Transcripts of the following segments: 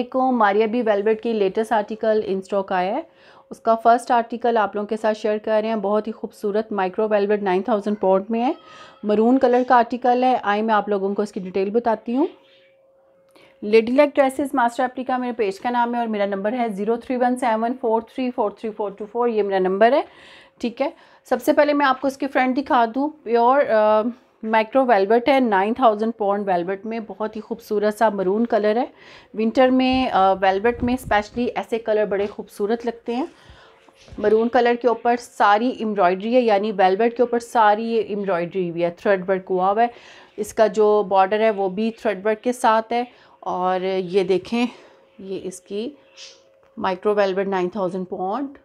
को Maria B velvet की latest article in stock आया है उसका फर्स्ट आर्टिकल आप लोगों के साथ शेयर कर रहे हैं बहुत ही खूबसूरत माइक्रो वेलवेट 9000 थाउजेंड पॉट में है मरून कलर का आर्टिकल है आई मैं आप लोगों को इसकी डिटेल बताती हूँ lady like dresses master replica मेरे पेज का नाम है और मेरा नंबर है zero three one seven four three four three four two four ये मेरा नंबर है ठीक है सबसे पहले मैं आपको इसकी फ्रंट दिखा दूँ प्योर माइक्रो वेलवेट है नाइन थाउजेंड पॉन्ड वेलवेट में बहुत ही खूबसूरत सा मरून कलर है विंटर में वेलवेट में स्पेशली ऐसे कलर बड़े खूबसूरत लगते हैं मरून कलर के ऊपर सारी एम्ब्रॉयडरी है यानी वेलवेट के ऊपर सारी एम्ब्रॉयडरी हुई है थ्रेड वर्क हुआ हुआ है इसका जो बॉर्डर है वो भी थ्रेड वर्क के साथ है और ये देखें ये इसकी micro velvet nine thousand pound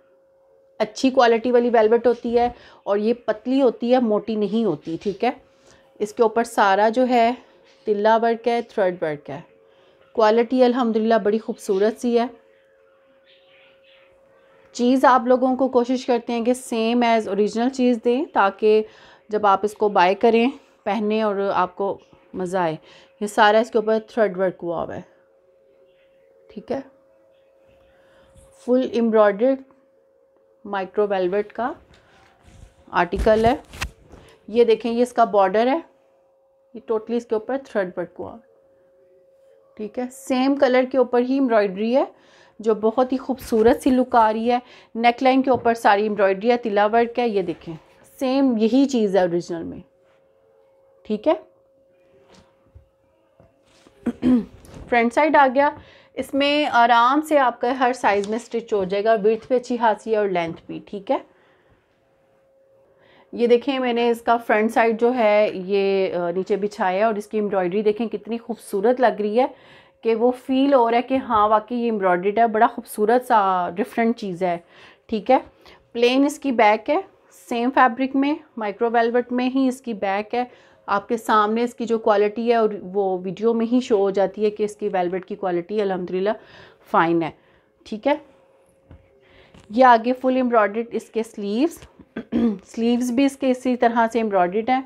अच्छी क्वालिटी वाली वेलवेट होती है और ये पतली होती है मोटी नहीं होती ठीक है इसके ऊपर सारा जो है तिल्ला वर्क है थ्रेड वर्क है क्वालिटी अल्हम्दुलिल्लाह बड़ी खूबसूरत सी है चीज़ आप लोगों को कोशिश करते हैं कि सेम एज़ ओरिजिनल चीज़ दें ताकि जब आप इसको बाय करें पहने और आपको मज़ा आए ये सारा इसके ऊपर थ्रेड वर्क हुआ हुआ है ठीक है फुल एम्ब्रॉयड माइक्रो वेलवेट का आर्टिकल है ये देखें ये इसका बॉर्डर है ये टोटली इसके ऊपर थ्रेड वर्क हुआ ठीक है सेम कलर के ऊपर ही एम्ब्रॉयडरी है जो बहुत ही खूबसूरत सी लुक आ रही है लाइन के ऊपर सारी एम्ब्रॉयडरी है तिला वर्क है ये देखें सेम यही चीज़ है ओरिजिनल में ठीक है फ्रंट साइड आ गया इसमें आराम से आपका हर साइज़ में स्टिच हो जाएगा विर्थ भी अच्छी खासी है और लेंथ भी ठीक है ये देखें मैंने इसका फ्रंट साइड जो है ये नीचे बिछाया और इसकी एम्ब्रॉयडरी देखें कितनी खूबसूरत लग रही है कि वो फील हो रहा है कि हाँ वाकई ये एम्ब्रॉयड्रीड है बड़ा खूबसूरत सा डिफरेंट चीज़ है ठीक है प्लेन इसकी बैक है सेम फैब्रिक में माइक्रो वेलवेट में ही इसकी बैक है आपके सामने इसकी जो क्वालिटी है और वो वीडियो में ही शो हो जाती है कि इसकी वेलवेट की क्वालिटी अलहमदिल्ला फ़ाइन है ठीक है ये आगे फुल एम्ब्रॉयड इसके स्लीव्स स्लीव्स भी इसके इसी तरह से एम्ब्रॉयड है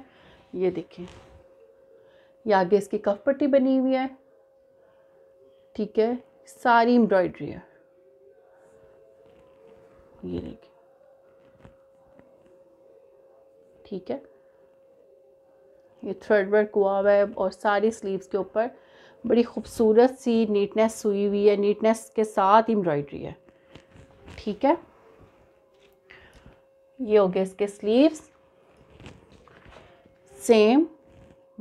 ये देखें ये आगे इसकी कफ पट्टी बनी हुई है ठीक है सारी एम्ब्रॉयड्री है ये देखिए ठीक है ये थ्रेड वर्क हुआ हुआ है और सारी स्लीव्स के ऊपर बड़ी खूबसूरत सी नीटनेस हुई हुई है नीटनेस के साथ एम्ब्रॉयड्री है ठीक है ये हो गए इसके स्लीव्स सेम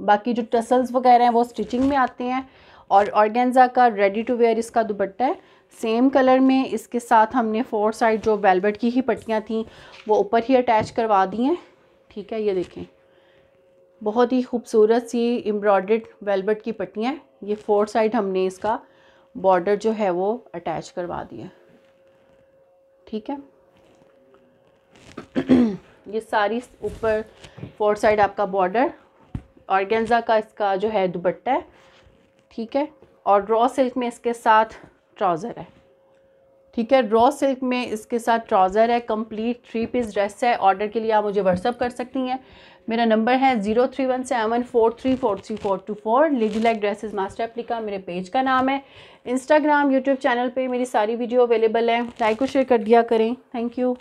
बाकी जो टसल्स वगैरह हैं वो स्टिचिंग में आते हैं और ऑर्गेन्जा का रेडी टू वेयर इसका दुपट्टा है सेम कलर में इसके साथ हमने फोर साइड जो वेलबेट की ही पट्टियाँ थी वो ऊपर ही अटैच करवा दी हैं ठीक है ये देखें बहुत ही खूबसूरत सी एम्ब्रॉयड वेलबेट की पट्टियाँ ये फोर साइड हमने इसका बॉर्डर जो है वो अटैच करवा दिया ठीक है ये सारी ऊपर फोर साइड आपका बॉर्डर ऑर्गेन्जा का इसका जो है दुपट्टा है ठीक है और रॉ सिल्क में इसके साथ ट्राउज़र है ठीक है रॉ सिल्क में इसके साथ ट्राउज़र है कंप्लीट थ्री पीस ड्रेस है ऑर्डर के लिए आप मुझे व्हाट्सअप कर सकती हैं मेरा नंबर है zero three one seven four three four three four two four lady like dresses master replica मेरे पेज का नाम है इंस्टाग्राम यूट्यूब चैनल पे मेरी सारी वीडियो अवेलेबल है लाइक और शेयर कर दिया करें थैंक यू